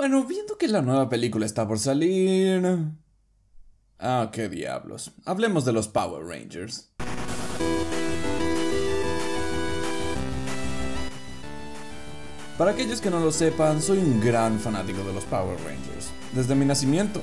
Bueno, viendo que la nueva película está por salir... Ah, qué diablos. Hablemos de los Power Rangers. Para aquellos que no lo sepan, soy un gran fanático de los Power Rangers. Desde mi nacimiento,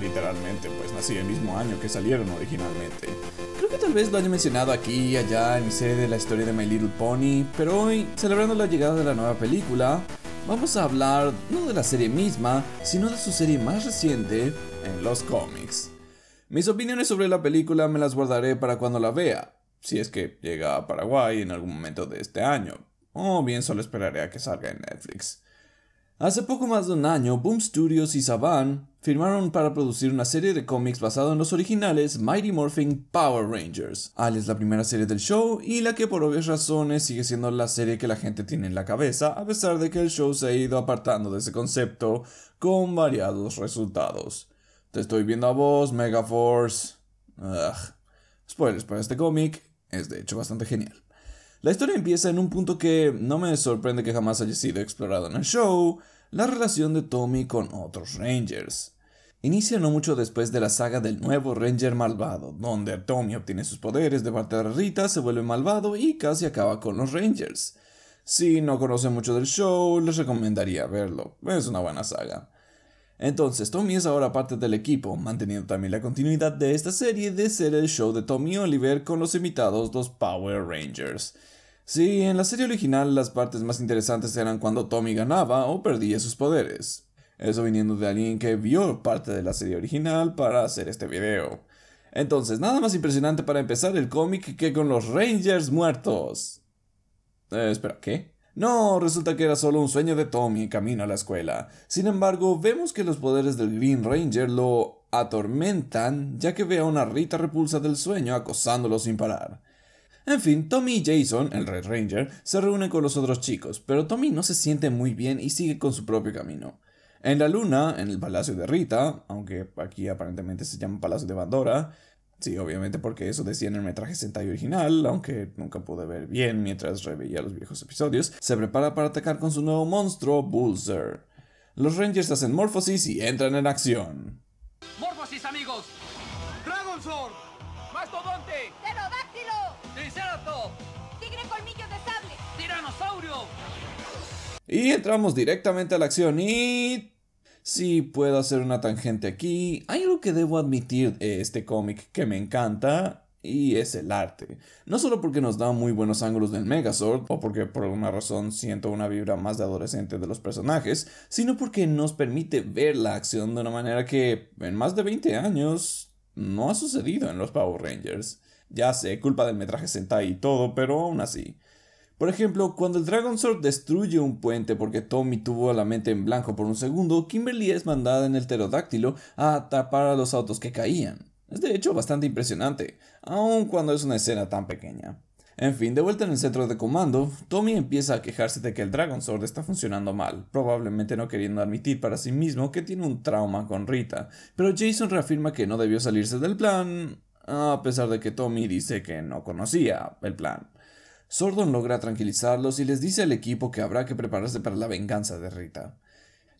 literalmente, pues nací el mismo año que salieron originalmente. Creo que tal vez lo haya mencionado aquí y allá en mi de la historia de My Little Pony, pero hoy, celebrando la llegada de la nueva película, vamos a hablar no de la serie misma, sino de su serie más reciente en los cómics. Mis opiniones sobre la película me las guardaré para cuando la vea, si es que llega a Paraguay en algún momento de este año, o bien solo esperaré a que salga en Netflix. Hace poco más de un año, Boom Studios y Saban firmaron para producir una serie de cómics basada en los originales Mighty Morphin Power Rangers. Al es la primera serie del show y la que por obvias razones sigue siendo la serie que la gente tiene en la cabeza, a pesar de que el show se ha ido apartando de ese concepto con variados resultados. Te estoy viendo a vos, Megaforce. Spoilers para este cómic, es de hecho bastante genial. La historia empieza en un punto que no me sorprende que jamás haya sido explorado en el show, la relación de Tommy con otros Rangers. Inicia no mucho después de la saga del nuevo Ranger malvado, donde Tommy obtiene sus poderes de parte de Rita, se vuelve malvado y casi acaba con los Rangers. Si no conocen mucho del show, les recomendaría verlo, es una buena saga. Entonces, Tommy es ahora parte del equipo, manteniendo también la continuidad de esta serie de ser el show de Tommy Oliver con los invitados los Power Rangers. Sí, en la serie original las partes más interesantes eran cuando Tommy ganaba o perdía sus poderes. Eso viniendo de alguien que vio parte de la serie original para hacer este video. Entonces, nada más impresionante para empezar el cómic que con los Rangers muertos. Eh, espera, ¿qué? No, resulta que era solo un sueño de Tommy camino a la escuela. Sin embargo, vemos que los poderes del Green Ranger lo atormentan ya que ve a una Rita repulsa del sueño acosándolo sin parar. En fin, Tommy y Jason, el Red Ranger, se reúnen con los otros chicos, pero Tommy no se siente muy bien y sigue con su propio camino. En la luna, en el palacio de Rita, aunque aquí aparentemente se llama Palacio de Bandora, sí, obviamente porque eso decía en el metraje Sentai original, aunque nunca pude ver bien mientras reveía los viejos episodios, se prepara para atacar con su nuevo monstruo, Bulzer. Los Rangers hacen morfosis y entran en acción. ¡Morfosis, amigos! ¡Dragon ¡Mastodonte! ¡Pterodáctilo! ¡Triceratops! ¡Tigre colmillo de sable! ¡Tiranosaurio! Y entramos directamente a la acción y... Si puedo hacer una tangente aquí. Hay algo que debo admitir de este cómic que me encanta y es el arte. No solo porque nos da muy buenos ángulos del Megazord, o porque por alguna razón siento una vibra más de adolescente de los personajes, sino porque nos permite ver la acción de una manera que en más de 20 años no ha sucedido en los Power Rangers. Ya sé, culpa del metraje Sentai y todo, pero aún así. Por ejemplo, cuando el Dragon Sword destruye un puente porque Tommy tuvo la mente en blanco por un segundo, Kimberly es mandada en el pterodáctilo a tapar a los autos que caían. Es de hecho bastante impresionante, aun cuando es una escena tan pequeña. En fin, de vuelta en el centro de comando, Tommy empieza a quejarse de que el Dragon Sword está funcionando mal, probablemente no queriendo admitir para sí mismo que tiene un trauma con Rita, pero Jason reafirma que no debió salirse del plan, a pesar de que Tommy dice que no conocía el plan. Sordon logra tranquilizarlos y les dice al equipo que habrá que prepararse para la venganza de Rita.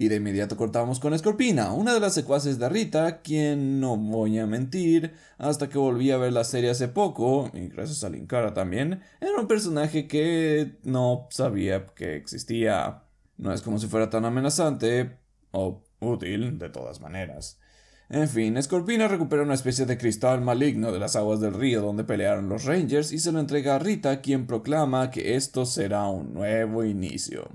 Y de inmediato cortamos con Escorpina, una de las secuaces de Rita, quien no voy a mentir, hasta que volví a ver la serie hace poco, y gracias a Linkara también, era un personaje que no sabía que existía. No es como si fuera tan amenazante, o útil, de todas maneras. En fin, Escorpina recupera una especie de cristal maligno de las aguas del río donde pelearon los Rangers y se lo entrega a Rita, quien proclama que esto será un nuevo inicio.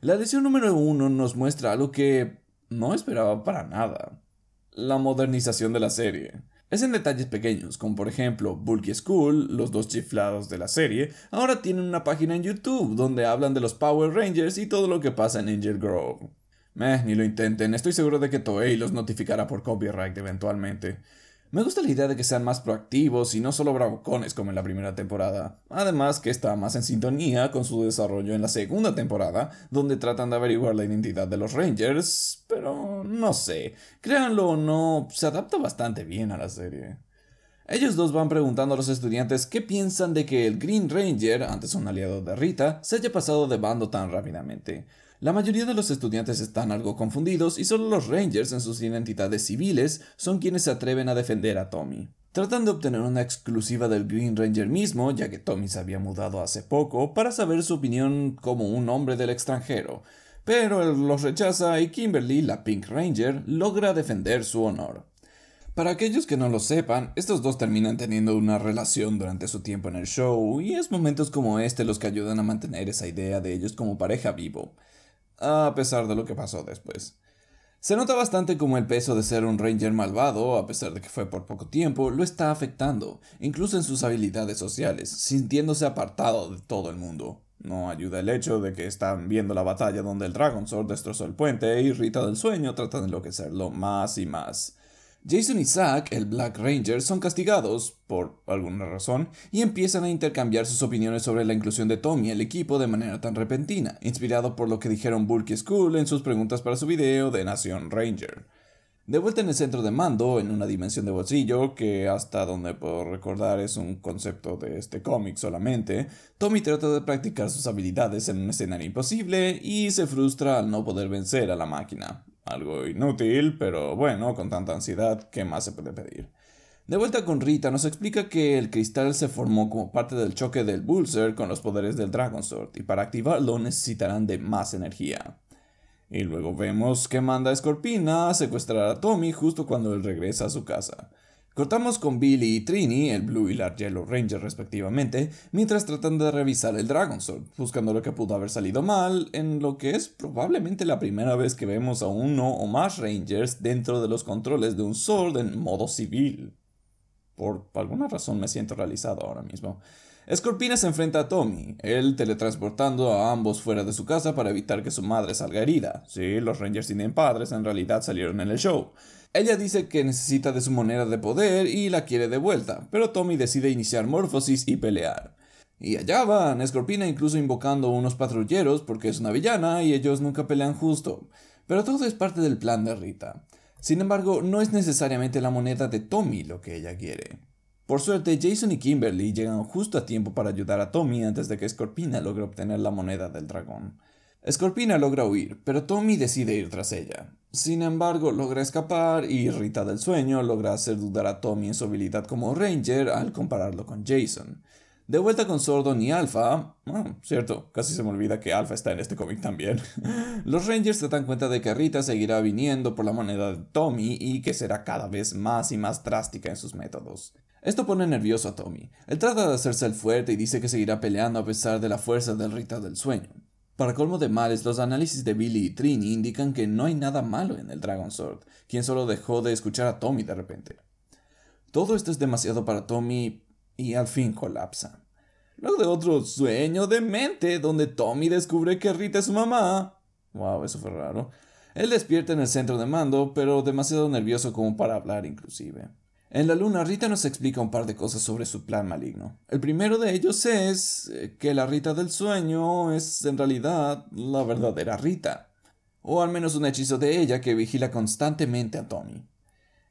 La edición número uno nos muestra algo que no esperaba para nada. La modernización de la serie. Es en detalles pequeños, como por ejemplo Bulky School, los dos chiflados de la serie, ahora tienen una página en YouTube donde hablan de los Power Rangers y todo lo que pasa en Angel Grove. Meh, ni lo intenten, estoy seguro de que Toei los notificará por copyright eventualmente. Me gusta la idea de que sean más proactivos y no solo bravocones como en la primera temporada. Además que está más en sintonía con su desarrollo en la segunda temporada, donde tratan de averiguar la identidad de los Rangers, pero no sé, créanlo o no, se adapta bastante bien a la serie. Ellos dos van preguntando a los estudiantes qué piensan de que el Green Ranger, antes un aliado de Rita, se haya pasado de bando tan rápidamente. La mayoría de los estudiantes están algo confundidos y solo los Rangers en sus identidades civiles son quienes se atreven a defender a Tommy. Tratan de obtener una exclusiva del Green Ranger mismo, ya que Tommy se había mudado hace poco, para saber su opinión como un hombre del extranjero, pero él los rechaza y Kimberly, la Pink Ranger, logra defender su honor. Para aquellos que no lo sepan, estos dos terminan teniendo una relación durante su tiempo en el show y es momentos como este los que ayudan a mantener esa idea de ellos como pareja vivo a pesar de lo que pasó después. Se nota bastante como el peso de ser un ranger malvado, a pesar de que fue por poco tiempo, lo está afectando, incluso en sus habilidades sociales, sintiéndose apartado de todo el mundo. No ayuda el hecho de que están viendo la batalla donde el Dragon Sword destrozó el puente e irritado del Sueño trata de enloquecerlo más y más. Jason y Zack, el Black Ranger, son castigados, por alguna razón, y empiezan a intercambiar sus opiniones sobre la inclusión de Tommy en el equipo de manera tan repentina, inspirado por lo que dijeron Burke y Skull en sus preguntas para su video de Nación Ranger. De vuelta en el centro de mando, en una dimensión de bolsillo, que hasta donde puedo recordar es un concepto de este cómic solamente, Tommy trata de practicar sus habilidades en un escenario imposible y se frustra al no poder vencer a la máquina. Algo inútil, pero bueno, con tanta ansiedad, ¿qué más se puede pedir? De vuelta con Rita, nos explica que el cristal se formó como parte del choque del Bulser con los poderes del Dragon Sword y para activarlo necesitarán de más energía. Y luego vemos que manda a Scorpina a secuestrar a Tommy justo cuando él regresa a su casa. Cortamos con Billy y Trini, el Blue y la Yellow Ranger respectivamente, mientras tratan de revisar el Dragon Sword, buscando lo que pudo haber salido mal, en lo que es probablemente la primera vez que vemos a uno o más Rangers dentro de los controles de un Sword en modo civil. Por alguna razón me siento realizado ahora mismo. Scorpina se enfrenta a Tommy, él teletransportando a ambos fuera de su casa para evitar que su madre salga herida. Sí, los Rangers tienen padres, en realidad salieron en el show. Ella dice que necesita de su moneda de poder y la quiere de vuelta, pero Tommy decide iniciar morfosis y pelear. Y allá van, Escorpina incluso invocando unos patrulleros porque es una villana y ellos nunca pelean justo. Pero todo es parte del plan de Rita. Sin embargo, no es necesariamente la moneda de Tommy lo que ella quiere. Por suerte, Jason y Kimberly llegan justo a tiempo para ayudar a Tommy antes de que Scorpina logre obtener la moneda del dragón. Scorpina logra huir, pero Tommy decide ir tras ella. Sin embargo, logra escapar y Rita del sueño logra hacer dudar a Tommy en su habilidad como Ranger al compararlo con Jason. De vuelta con Sordon y Alpha, ah, cierto, casi se me olvida que Alpha está en este cómic también. Los Rangers se dan cuenta de que Rita seguirá viniendo por la moneda de Tommy y que será cada vez más y más drástica en sus métodos. Esto pone nervioso a Tommy. Él trata de hacerse el fuerte y dice que seguirá peleando a pesar de la fuerza del Rita del sueño. Para colmo de males, los análisis de Billy y Trini indican que no hay nada malo en el Dragon Sword, quien solo dejó de escuchar a Tommy de repente. Todo esto es demasiado para Tommy y al fin colapsa. Luego de otro sueño de mente donde Tommy descubre que Rita es su mamá. Wow, eso fue raro. Él despierta en el centro de mando, pero demasiado nervioso como para hablar inclusive. En la luna, Rita nos explica un par de cosas sobre su plan maligno. El primero de ellos es eh, que la Rita del sueño es en realidad la verdadera Rita, o al menos un hechizo de ella que vigila constantemente a Tommy.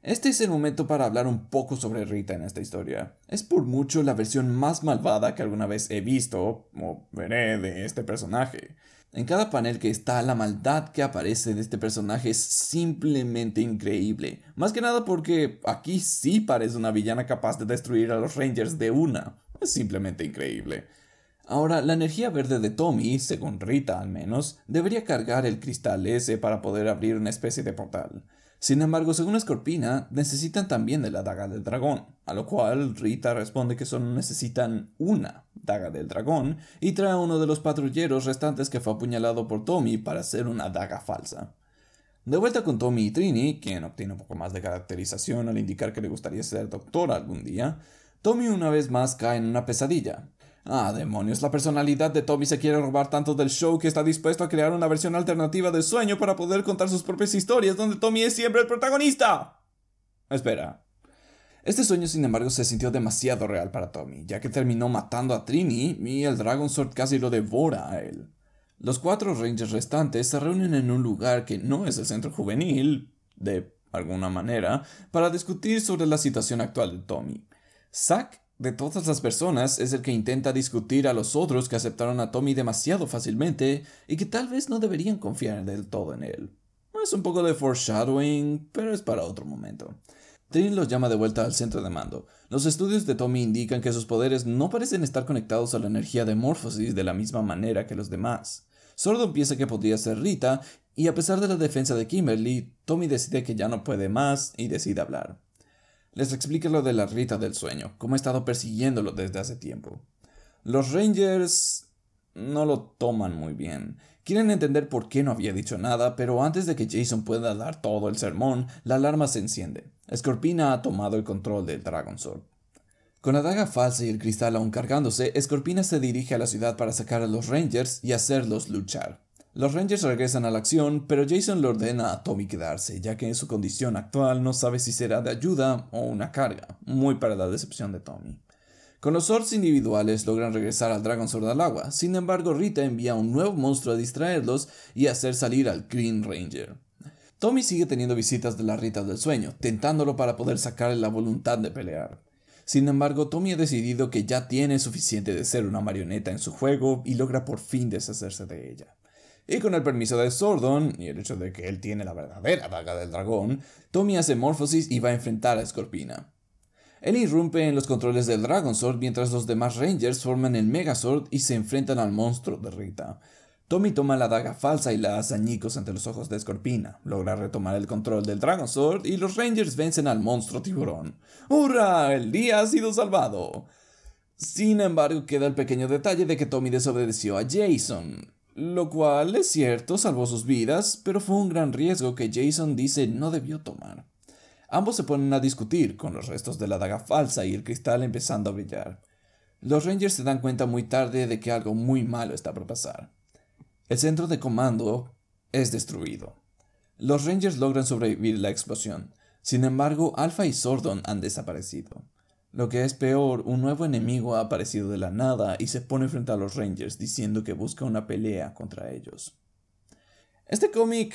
Este es el momento para hablar un poco sobre Rita en esta historia. Es por mucho la versión más malvada que alguna vez he visto o veré de este personaje. En cada panel que está, la maldad que aparece en este personaje es simplemente increíble. Más que nada porque aquí sí parece una villana capaz de destruir a los Rangers de una. Es simplemente increíble. Ahora, la energía verde de Tommy, según Rita al menos, debería cargar el cristal S para poder abrir una especie de portal. Sin embargo, según Scorpina, necesitan también de la daga del dragón, a lo cual Rita responde que solo necesitan una daga del dragón y trae a uno de los patrulleros restantes que fue apuñalado por Tommy para hacer una daga falsa. De vuelta con Tommy y Trini, quien obtiene un poco más de caracterización al indicar que le gustaría ser doctora algún día, Tommy una vez más cae en una pesadilla, Ah, demonios, la personalidad de Tommy se quiere robar tanto del show que está dispuesto a crear una versión alternativa de Sueño para poder contar sus propias historias donde Tommy es siempre el protagonista. Espera. Este sueño, sin embargo, se sintió demasiado real para Tommy, ya que terminó matando a Trini y el Dragon Sword casi lo devora a él. Los cuatro Rangers restantes se reúnen en un lugar que no es el centro juvenil, de alguna manera, para discutir sobre la situación actual de Tommy. Zack de todas las personas es el que intenta discutir a los otros que aceptaron a Tommy demasiado fácilmente y que tal vez no deberían confiar del todo en él. Es un poco de foreshadowing, pero es para otro momento. Trin los llama de vuelta al centro de mando. Los estudios de Tommy indican que sus poderes no parecen estar conectados a la energía de Morphosis de la misma manera que los demás. Sordo piensa que podría ser Rita, y a pesar de la defensa de Kimberly, Tommy decide que ya no puede más y decide hablar les explica lo de la Rita del sueño, cómo ha estado persiguiéndolo desde hace tiempo. Los Rangers no lo toman muy bien. Quieren entender por qué no había dicho nada, pero antes de que Jason pueda dar todo el sermón, la alarma se enciende. Scorpina ha tomado el control del Dragon Sword. Con la daga falsa y el cristal aún cargándose, Scorpina se dirige a la ciudad para sacar a los Rangers y hacerlos luchar. Los Rangers regresan a la acción, pero Jason le ordena a Tommy quedarse, ya que en su condición actual no sabe si será de ayuda o una carga, muy para la decepción de Tommy. Con los Zords individuales logran regresar al Dragon Sword al agua, sin embargo Rita envía a un nuevo monstruo a distraerlos y hacer salir al Green Ranger. Tommy sigue teniendo visitas de la Rita del sueño, tentándolo para poder sacarle la voluntad de pelear. Sin embargo, Tommy ha decidido que ya tiene suficiente de ser una marioneta en su juego y logra por fin deshacerse de ella. Y con el permiso de Sordon y el hecho de que él tiene la verdadera daga del dragón, Tommy hace Morphosis y va a enfrentar a Scorpina. Él irrumpe en los controles del Dragon Sword mientras los demás Rangers forman el Megazord y se enfrentan al monstruo de Rita. Tommy toma la daga falsa y la hace añicos ante los ojos de Scorpina, Logra retomar el control del Dragon Sword y los Rangers vencen al monstruo tiburón. ¡Hurra! ¡El día ha sido salvado! Sin embargo, queda el pequeño detalle de que Tommy desobedeció a Jason lo cual es cierto, salvó sus vidas, pero fue un gran riesgo que Jason dice no debió tomar. Ambos se ponen a discutir, con los restos de la daga falsa y el cristal empezando a brillar. Los Rangers se dan cuenta muy tarde de que algo muy malo está por pasar. El centro de comando es destruido. Los Rangers logran sobrevivir la explosión. Sin embargo, Alpha y Sordon han desaparecido. Lo que es peor, un nuevo enemigo ha aparecido de la nada y se pone frente a los Rangers diciendo que busca una pelea contra ellos. Este cómic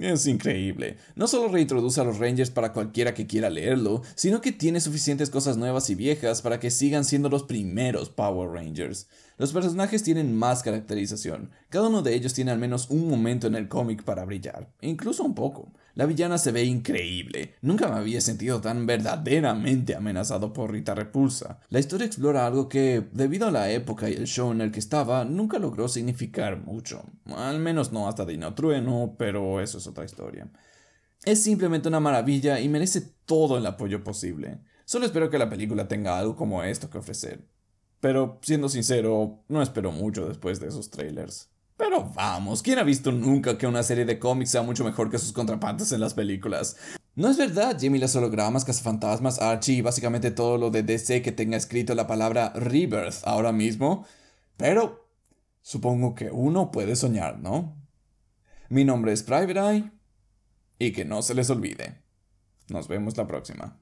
es increíble. No solo reintroduce a los Rangers para cualquiera que quiera leerlo, sino que tiene suficientes cosas nuevas y viejas para que sigan siendo los primeros Power Rangers. Los personajes tienen más caracterización. Cada uno de ellos tiene al menos un momento en el cómic para brillar, incluso un poco. La villana se ve increíble. Nunca me había sentido tan verdaderamente amenazado por Rita Repulsa. La historia explora algo que, debido a la época y el show en el que estaba, nunca logró significar mucho. Al menos no hasta Dino Trueno, pero eso es otra historia. Es simplemente una maravilla y merece todo el apoyo posible. Solo espero que la película tenga algo como esto que ofrecer. Pero siendo sincero, no espero mucho después de esos trailers. Pero vamos, ¿quién ha visto nunca que una serie de cómics sea mucho mejor que sus contrapartes en las películas? No es verdad, Jimmy, las hologramas, cazafantasmas, Archie y básicamente todo lo de DC que tenga escrito la palabra Rebirth ahora mismo. Pero supongo que uno puede soñar, ¿no? Mi nombre es Private Eye y que no se les olvide. Nos vemos la próxima.